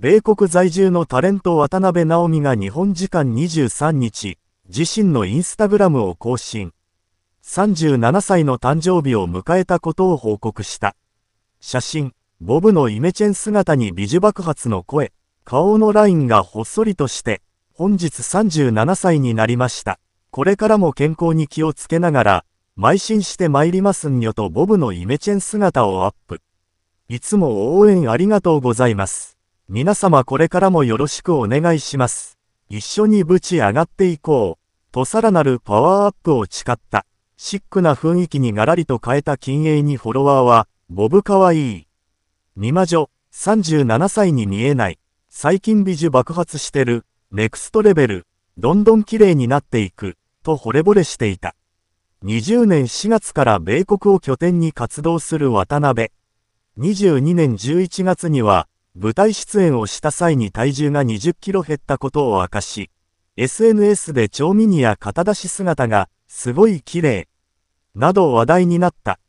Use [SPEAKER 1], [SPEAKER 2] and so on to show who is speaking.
[SPEAKER 1] 米国在住のタレント渡辺直美が日本時間23日、自身のインスタグラムを更新。37歳の誕生日を迎えたことを報告した。写真、ボブのイメチェン姿に美女爆発の声、顔のラインがほっそりとして、本日37歳になりました。これからも健康に気をつけながら、邁進して参りますんよとボブのイメチェン姿をアップ。いつも応援ありがとうございます。皆様これからもよろしくお願いします。一緒にぶち上がっていこう。とさらなるパワーアップを誓った。シックな雰囲気にガラリと変えた金鋭にフォロワーは、ボブかわいい。美魔女、37歳に見えない。最近美女爆発してる。ネクストレベル。どんどん綺麗になっていく。と惚れ惚れしていた。20年4月から米国を拠点に活動する渡辺。22年11月には、舞台出演をした際に体重が20キロ減ったことを明かし、SNS で調味にや肩出し姿が、すごい綺麗、など話題になった。